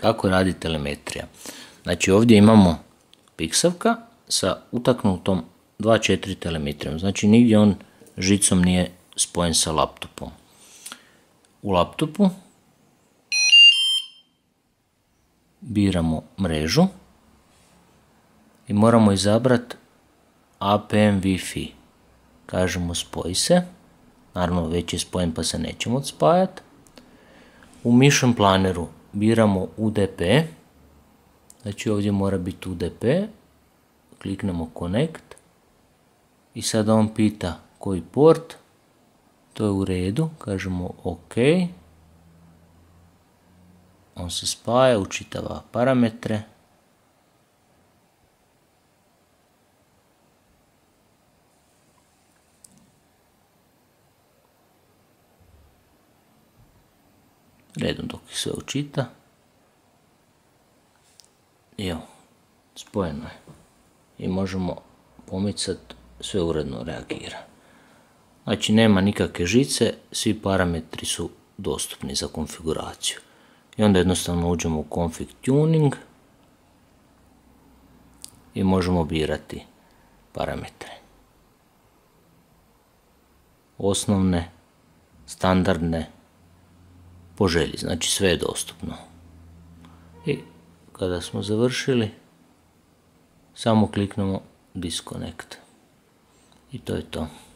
kako radi telemetrija. Znači ovdje imamo piksavka sa utaknutom 2.4 telemetrijom, znači nigdje on žicom nije spojen sa laptopom. U laptopu biramo mrežu i moramo izabrati APM Wi-Fi. Kažemo spoji se, naravno već je spojen pa se nećemo odspajati. U Mission Planeru biramo UDP, znači ovdje mora biti UDP, kliknemo Connect i sada on pita koji port, to je u redu, kažemo OK, on se spaja, učitava parametre, redom dok ih sve učita. I evo, spojeno je. I možemo pomicati, sve uredno reagira. Znači nema nikakve žice, svi parametri su dostupni za konfiguraciju. I onda jednostavno uđemo u config tuning i možemo birati parametre. Osnovne, standardne, po želji, znači sve je dostupno. I kada smo završili, samo kliknemo disconnect. I to je to.